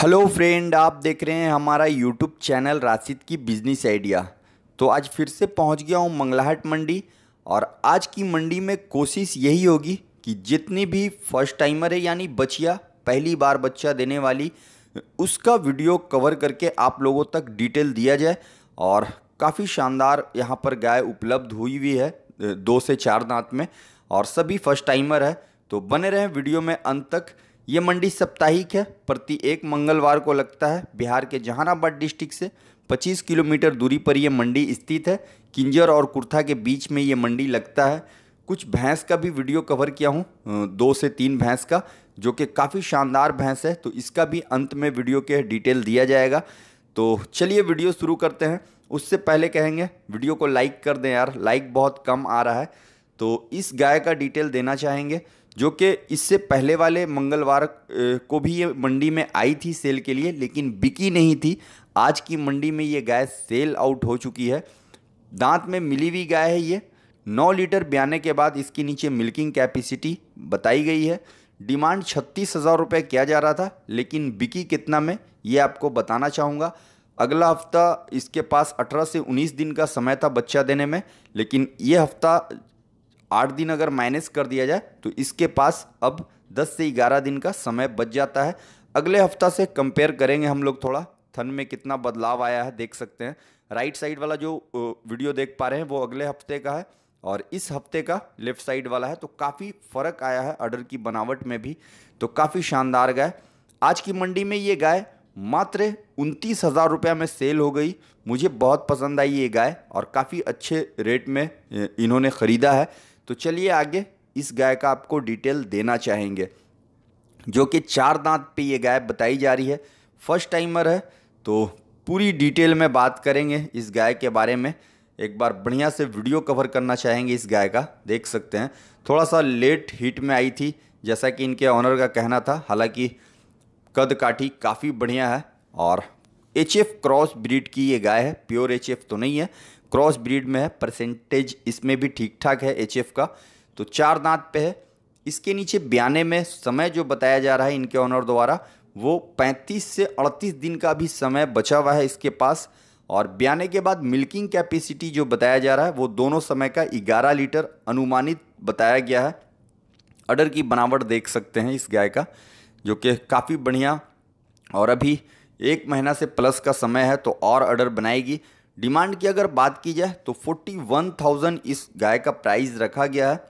hello friend आप देख रहे हैं हमारा यूट्यूब चैनल राशिद की बिजनेस आइडिया तो आज फिर से पहुंच गया हूं मंगलाहट मंडी और आज की मंडी में कोशिश यही होगी कि जितनी भी फर्स्ट टाइमर है यानी बचिया पहली बार बच्चा देने वाली उसका वीडियो कवर करके आप लोगों तक डिटेल दिया जाए और काफ़ी शानदार यहाँ पर गाय उपलब्ध हुई हुई है दो से चार दांत में और सभी फर्स्ट टाइमर है तो बने रहें वीडियो में अंत तक ये मंडी साप्ताहिक है प्रति एक मंगलवार को लगता है बिहार के जहानाबाद डिस्ट्रिक्ट से 25 किलोमीटर दूरी पर यह मंडी स्थित है किंजर और कुर्था के बीच में ये मंडी लगता है कुछ भैंस का भी वीडियो कवर किया हूँ दो से तीन भैंस का जो कि काफ़ी शानदार भैंस है तो इसका भी अंत में वीडियो के डिटेल दिया जाएगा तो चलिए वीडियो शुरू करते हैं उससे पहले कहेंगे वीडियो को लाइक कर दें यार लाइक बहुत कम आ रहा है तो इस गाय का डिटेल देना चाहेंगे जो कि इससे पहले वाले मंगलवार को भी ये मंडी में आई थी सेल के लिए लेकिन बिकी नहीं थी आज की मंडी में ये गाय सेल आउट हो चुकी है दांत में मिली हुई गाय है ये नौ लीटर ब्याने के बाद इसके नीचे मिल्किंग कैपेसिटी बताई गई है डिमांड छत्तीस हज़ार रुपये किया जा रहा था लेकिन बिकी कितना में ये आपको बताना चाहूँगा अगला हफ्ता इसके पास 18 से 19 दिन का समय था बच्चा देने में लेकिन ये हफ्ता आठ दिन अगर माइनस कर दिया जाए तो इसके पास अब दस से ग्यारह दिन का समय बच जाता है अगले हफ्ता से कंपेयर करेंगे हम लोग थोड़ा थन में कितना बदलाव आया है देख सकते हैं राइट साइड वाला जो वीडियो देख पा रहे हैं वो अगले हफ्ते का है और इस हफ्ते का लेफ्ट साइड वाला है तो काफ़ी फ़र्क आया है अर्डर की बनावट में भी तो काफ़ी शानदार गाय आज की मंडी में ये गाय मात्र उनतीस हज़ार रुपया में सेल हो गई मुझे बहुत पसंद आई ये गाय और काफ़ी अच्छे रेट में इन्होंने ख़रीदा है तो चलिए आगे इस गाय का आपको डिटेल देना चाहेंगे जो कि चार दांत पे ये गाय बताई जा रही है फर्स्ट टाइमर है तो पूरी डिटेल में बात करेंगे इस गाय के बारे में एक बार बढ़िया से वीडियो कवर करना चाहेंगे इस गाय का देख सकते हैं थोड़ा सा लेट हिट में आई थी जैसा कि इनके ऑनर का कहना था हालांकि कद काठी काफ़ी बढ़िया है और एच एफ क्रॉस ब्रीड की ये गाय है प्योर एच एफ तो नहीं है क्रॉस ब्रीड में है परसेंटेज इसमें भी ठीक ठाक है एच का तो चार दांत पे है इसके नीचे बयाने में समय जो बताया जा रहा है इनके ऑनर द्वारा वो 35 से 38 दिन का भी समय बचा हुआ है इसके पास और बयाने के बाद मिल्किंग कैपेसिटी जो बताया जा रहा है वो दोनों समय का 11 लीटर अनुमानित बताया गया है अडर की बनावट देख सकते हैं इस गाय का जो कि काफ़ी बढ़िया और अभी एक महीना से प्लस का समय है तो और अडर बनाएगी डिमांड की अगर बात की जाए तो 41,000 इस गाय का प्राइस रखा गया है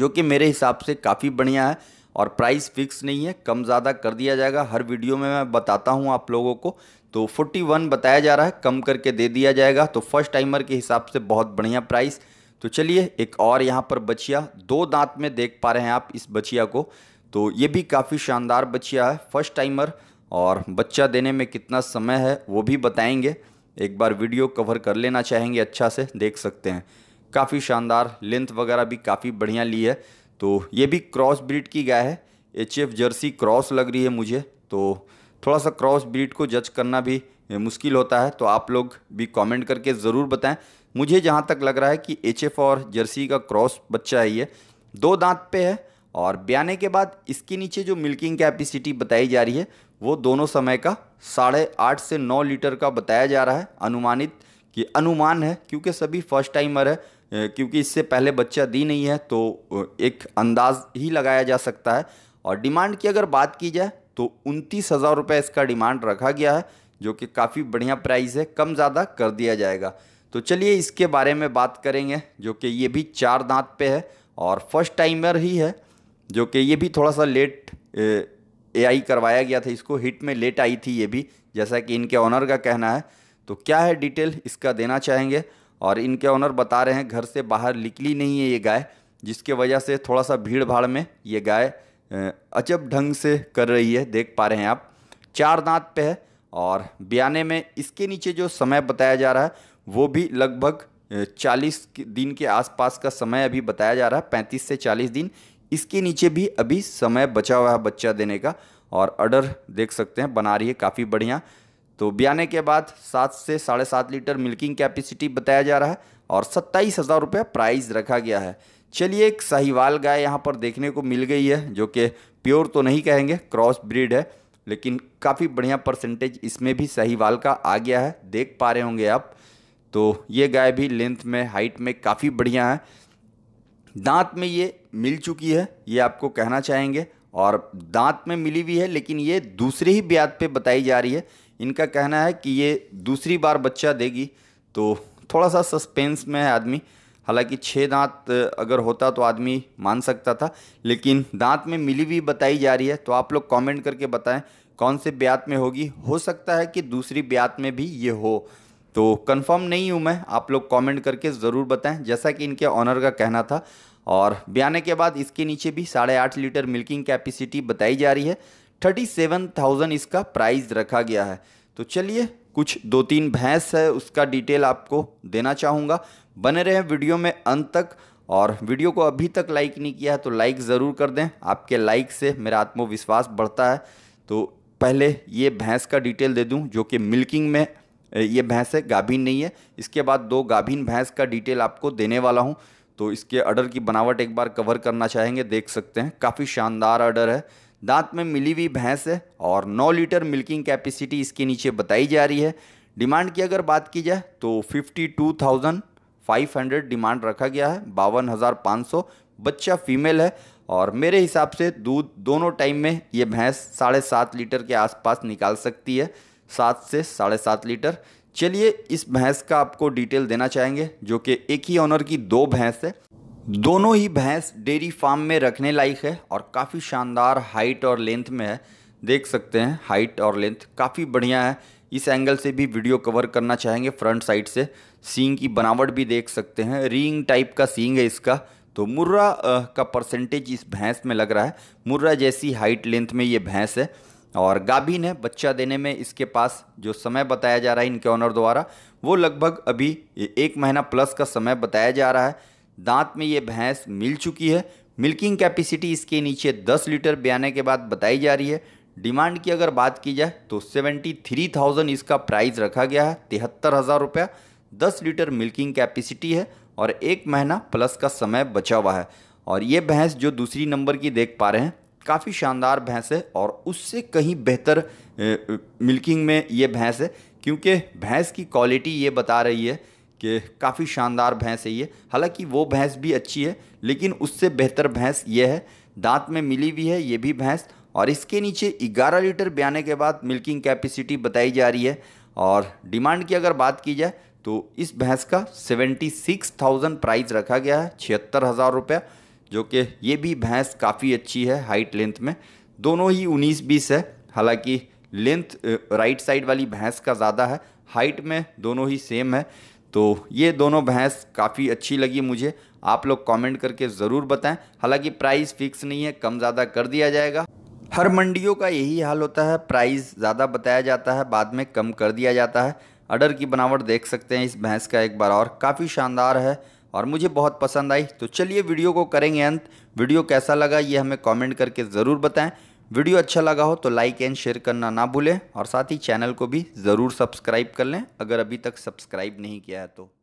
जो कि मेरे हिसाब से काफ़ी बढ़िया है और प्राइस फिक्स नहीं है कम ज़्यादा कर दिया जाएगा हर वीडियो में मैं बताता हूँ आप लोगों को तो 41 बताया जा रहा है कम करके दे दिया जाएगा तो फर्स्ट टाइमर के हिसाब से बहुत बढ़िया प्राइस तो चलिए एक और यहाँ पर बछिया दो दांत में देख पा रहे हैं आप इस बछिया को तो ये भी काफ़ी शानदार बछिया है फर्स्ट टाइमर और बच्चा देने में कितना समय है वो भी बताएंगे एक बार वीडियो कवर कर लेना चाहेंगे अच्छा से देख सकते हैं काफ़ी शानदार लेंथ वगैरह भी काफ़ी बढ़िया ली है तो ये भी क्रॉस ब्रीड की गाय है एच जर्सी क्रॉस लग रही है मुझे तो थोड़ा सा क्रॉस ब्रीड को जज करना भी मुश्किल होता है तो आप लोग भी कमेंट करके ज़रूर बताएं मुझे जहाँ तक लग रहा है कि एच और जर्सी का क्रॉस बच्चा है ये दो दांत पे है और ब्याने के बाद इसके नीचे जो मिल्किंग कैपेसिटी बताई जा रही है वो दोनों समय का साढ़े आठ से नौ लीटर का बताया जा रहा है अनुमानित कि अनुमान है क्योंकि सभी फर्स्ट टाइमर है क्योंकि इससे पहले बच्चा दी नहीं है तो एक अंदाज ही लगाया जा सकता है और डिमांड की अगर बात की जाए तो उनतीस हज़ार रुपये इसका डिमांड रखा गया है जो कि काफ़ी बढ़िया प्राइस है कम ज़्यादा कर दिया जाएगा तो चलिए इसके बारे में बात करेंगे जो कि ये भी चार दांत पे है और फर्स्ट टाइमर ही है जो कि ये भी थोड़ा सा लेट एआई करवाया गया था इसको हिट में लेट आई थी ये भी जैसा कि इनके ऑनर का कहना है तो क्या है डिटेल इसका देना चाहेंगे और इनके ऑनर बता रहे हैं घर से बाहर निकली नहीं है ये गाय जिसके वजह से थोड़ा सा भीड़ भाड़ में ये गाय अजब ढंग से कर रही है देख पा रहे हैं आप चार दांत पे है और बयाने में इसके नीचे जो समय बताया जा रहा है वो भी लगभग चालीस दिन के आसपास का समय अभी बताया जा रहा है पैंतीस से चालीस दिन इसके नीचे भी अभी समय बचा हुआ है बच्चा देने का और अडर देख सकते हैं बना रही है काफ़ी बढ़िया तो ब्याने के बाद सात से साढ़े सात लीटर मिल्किंग कैपेसिटी बताया जा रहा है और सत्ताईस हज़ार रुपये प्राइस रखा गया है चलिए एक साहिवाल गाय यहाँ पर देखने को मिल गई है जो कि प्योर तो नहीं कहेंगे क्रॉस ब्रीड है लेकिन काफ़ी बढ़िया परसेंटेज इसमें भी साहिवाल का आ गया है देख पा रहे होंगे आप तो ये गाय भी लेंथ में हाइट में काफ़ी बढ़िया है दांत में ये मिल चुकी है ये आपको कहना चाहेंगे और दांत में मिली हुई है लेकिन ये दूसरे ही ब्याज पे बताई जा रही है इनका कहना है कि ये दूसरी बार बच्चा देगी तो थोड़ा सा सस्पेंस में है आदमी हालांकि छः दांत अगर होता तो आदमी मान सकता था लेकिन दांत में मिली हुई बताई जा रही है तो आप लोग कमेंट करके बताएं कौन से ब्यात में होगी हो सकता है कि दूसरी ब्यात में भी ये हो तो कंफर्म नहीं हूँ मैं आप लोग कमेंट करके ज़रूर बताएं जैसा कि इनके ऑनर का कहना था और ब्याने के बाद इसके नीचे भी साढ़े आठ लीटर मिल्किंग कैपेसिटी बताई जा रही है थर्टी सेवन थाउजेंड इसका प्राइस रखा गया है तो चलिए कुछ दो तीन भैंस है उसका डिटेल आपको देना चाहूँगा बने रहे वीडियो में अंत तक और वीडियो को अभी तक लाइक नहीं किया है तो लाइक ज़रूर कर दें आपके लाइक से मेरा आत्मविश्वास बढ़ता है तो पहले ये भैंस का डिटेल दे दूं जो कि मिल्किंग में ये भैंस है गाभीन नहीं है इसके बाद दो गाभिन भैंस का डिटेल आपको देने वाला हूँ तो इसके अर्डर की बनावट एक बार कवर करना चाहेंगे देख सकते हैं काफ़ी शानदार अर्डर है दांत में मिली हुई भैंस है और 9 लीटर मिल्किंग कैपेसिटी इसके नीचे बताई जा रही है डिमांड की अगर बात की जाए तो 52,500 डिमांड रखा गया है बावन बच्चा फीमेल है और मेरे हिसाब से दूध दोनों टाइम में ये भैंस साढ़े सात लीटर के आसपास निकाल सकती है सात से साढ़े सात लीटर चलिए इस भैंस का आपको डिटेल देना चाहेंगे जो कि एक ही ऑनर की दो भैंस है दोनों ही भैंस डेयरी फार्म में रखने लायक है और काफ़ी शानदार हाइट और लेंथ में है देख सकते हैं हाइट और लेंथ काफ़ी बढ़िया है इस एंगल से भी वीडियो कवर करना चाहेंगे फ्रंट साइड से सींग की बनावट भी देख सकते हैं रिंग टाइप का सींग है इसका तो मुर्रा का परसेंटेज इस भैंस में लग रहा है मुर्रा जैसी हाइट लेंथ में ये भैंस है और गाभिन ने बच्चा देने में इसके पास जो समय बताया जा रहा है इनके ऑनर द्वारा वो लगभग अभी एक महीना प्लस का समय बताया जा रहा है दांत में ये भैंस मिल चुकी है मिल्किंग कैपेसिटी इसके नीचे 10 लीटर ब्याने के बाद बताई जा रही है डिमांड की अगर बात की जाए तो सेवेंटी थ्री थाउजेंड इसका प्राइस रखा गया है तिहत्तर हज़ार रुपया दस लीटर मिल्किंग कैपेसिटी है और एक महीना प्लस का समय बचा हुआ है और ये भैंस जो दूसरी नंबर की देख पा रहे हैं काफ़ी शानदार भैंस है और उससे कहीं बेहतर मिल्किंग में ये भैंस है क्योंकि भैंस की क्वालिटी ये बता रही है कि काफ़ी शानदार भैंस है ये हालांकि वो भैंस भी अच्छी है लेकिन उससे बेहतर भैंस ये है दांत में मिली हुई है ये भी भैंस और इसके नीचे 11 लीटर ब्याने के बाद मिल्किंग कैपेसिटी बताई जा रही है और डिमांड की अगर बात की जाए तो इस भैंस का सेवेंटी सिक्स थाउजेंड प्राइस रखा गया है छिहत्तर हज़ार जो कि ये भी भैंस काफ़ी अच्छी है हाइट लेंथ में दोनों ही उन्नीस बीस है हालांकि लेंथ राइट साइड वाली भैंस का ज़्यादा है हाइट में दोनों ही सेम है तो ये दोनों भैंस काफ़ी अच्छी लगी मुझे आप लोग कमेंट करके ज़रूर बताएं हालांकि प्राइस फिक्स नहीं है कम ज़्यादा कर दिया जाएगा हर मंडियों का यही हाल होता है प्राइस ज़्यादा बताया जाता है बाद में कम कर दिया जाता है अडर की बनावट देख सकते हैं इस भैंस का एक बार और काफ़ी शानदार है और मुझे बहुत पसंद आई तो चलिए वीडियो को करेंगे अंत वीडियो कैसा लगा ये हमें कमेंट करके ज़रूर बताएं वीडियो अच्छा लगा हो तो लाइक एंड शेयर करना ना भूलें और साथ ही चैनल को भी ज़रूर सब्सक्राइब कर लें अगर अभी तक सब्सक्राइब नहीं किया है तो